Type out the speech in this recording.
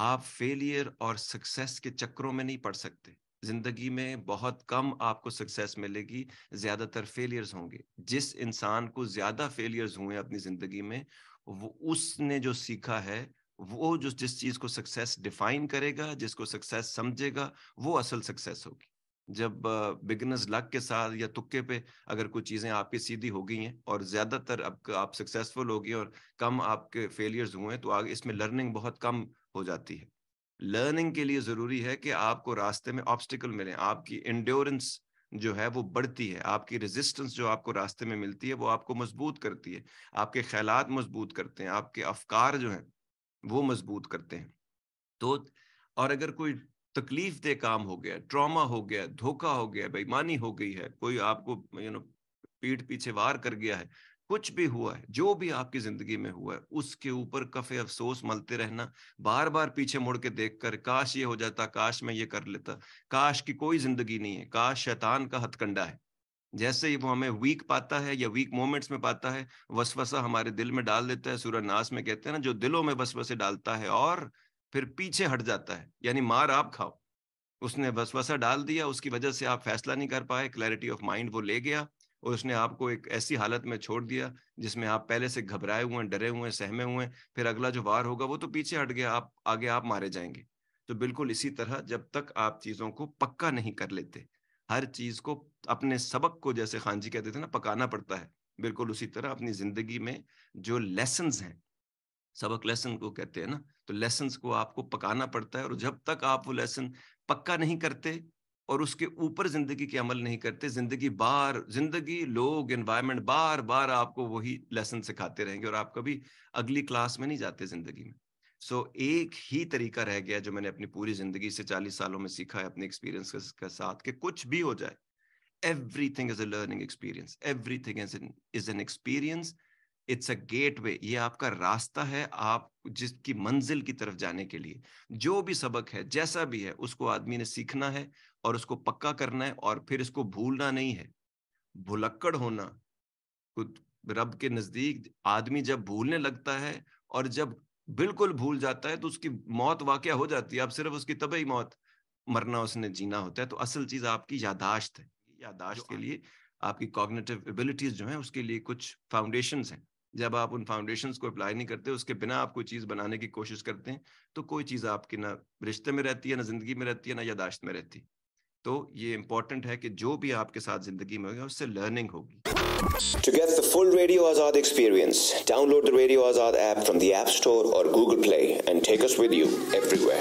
आप फेलियर और सक्सेस के चक्रों में नहीं पड़ सकते जिंदगी में बहुत कम आपको सक्सेस मिलेगी ज्यादातर फेलियर्स होंगे जिस इंसान को ज्यादा फेलियर्स हुए अपनी जिंदगी में वो उसने जो सीखा है वो जो जिस चीज को सक्सेस डिफाइन करेगा जिसको सक्सेस समझेगा वो असल सक्सेस होगी जब बिगनर्स लक के साथ या तुक्के पे अगर कुछ चीज़ें आपकी सीधी हो गई हैं और ज़्यादातर अब आप सक्सेसफुल हो गए और कम आपके फेलियर्स हुए हैं तो आगे इसमें लर्निंग बहुत कम हो जाती है लर्निंग के लिए ज़रूरी है कि आपको रास्ते में ऑब्स्टिकल मिले आपकी इंड्योरेंस जो है वो बढ़ती है आपकी रेजिस्टेंस जो आपको रास्ते में मिलती है वो आपको मजबूत करती है आपके ख्याल मजबूत करते हैं आपके अफकार जो हैं वो मजबूत करते हैं तो और अगर कोई तकलीफ दे काम हो गया ट्रॉमा हो गया धोखा हो गया बेईमानी हो गई है कोई आपको यू नो पीठ पीछे वार कर गया है कुछ भी हुआ है जो भी आपकी जिंदगी में हुआ है उसके ऊपर कफे अफसोस मलते रहना बार बार पीछे मुड़ के देख कर काश ये हो जाता काश मैं ये कर लेता काश की कोई जिंदगी नहीं है काश शैतान का हथकंडा है जैसे ही वो हमें वीक पाता है या वीक मोमेंट्स में पाता है वसवसा हमारे दिल में डाल देता है सूर्य नाश में कहते हैं ना जो दिलों में वसवसे डालता है और फिर पीछे हट जाता है यानी मार आप खाओ उसने वसवसा डाल दिया उसकी वजह से आप फैसला नहीं कर पाए क्लैरिटी ऑफ माइंड वो ले गया और उसने आपको एक ऐसी हालत में छोड़ दिया जिसमें आप पहले से घबराए हुए हैं डरे हुए हैं सहमे हुए हैं फिर अगला जो वार होगा वो तो पीछे हट गया आप आगे आप मारे जाएंगे तो बिल्कुल इसी तरह जब तक आप चीज़ों को पक्का नहीं कर लेते हर चीज़ को अपने सबक को जैसे खान जी कहते थे ना पकाना पड़ता है बिल्कुल उसी तरह अपनी ज़िंदगी में जो लेसन हैं सबक लेसन को कहते हैं ना तो लेसन को आपको पकाना पड़ता है और जब तक आप वो लेसन पक्का नहीं करते और उसके ऊपर जिंदगी के अमल नहीं करते जिंदगी बार जिंदगी लोग एनवायरमेंट बार बार आपको वही लेसन सिखाते रहेंगे और आप कभी अगली क्लास में नहीं जाते जिंदगी में सो so, एक ही तरीका रह गया जो मैंने अपनी पूरी जिंदगी से चालीस सालों में सीखा है अपने एक्सपीरियंस के साथ कि कुछ भी हो जाए everything is a learning experience everything is an experience it's a gateway ये आपका रास्ता है आप जिसकी मंजिल की तरफ जाने के लिए जो भी सबक है जैसा भी है उसको आदमी ने सीखना है और उसको पक्का करना है और फिर इसको भूलना नहीं है भुलक्कड़ होना खुद रब के नजदीक आदमी जब भूलने लगता है और जब बिल्कुल भूल जाता है तो उसकी मौत वाक़ हो जाती है अब सिर्फ उसकी ही मौत मरना उसने जीना होता है तो असल चीज आपकी यादाश्त है यादाश्त के लिए आपकी कॉग्नेटिव एबिलिटीज जो है उसके लिए कुछ फाउंडेशन हैं जब आप उन फाउंडेशन को अप्लाई नहीं करते उसके बिना आप कोई चीज़ बनाने की कोशिश करते हैं तो कोई चीज़ आपकी ना रिश्ते में रहती है ना जिंदगी में रहती है ना यादाश्त में रहती तो ये इंपॉर्टेंट है कि जो भी आपके साथ जिंदगी में होगा उससे लर्निंग होगी to get the full radio Azad experience download the Radio Azad app from the App Store or Google Play and take us with you everywhere.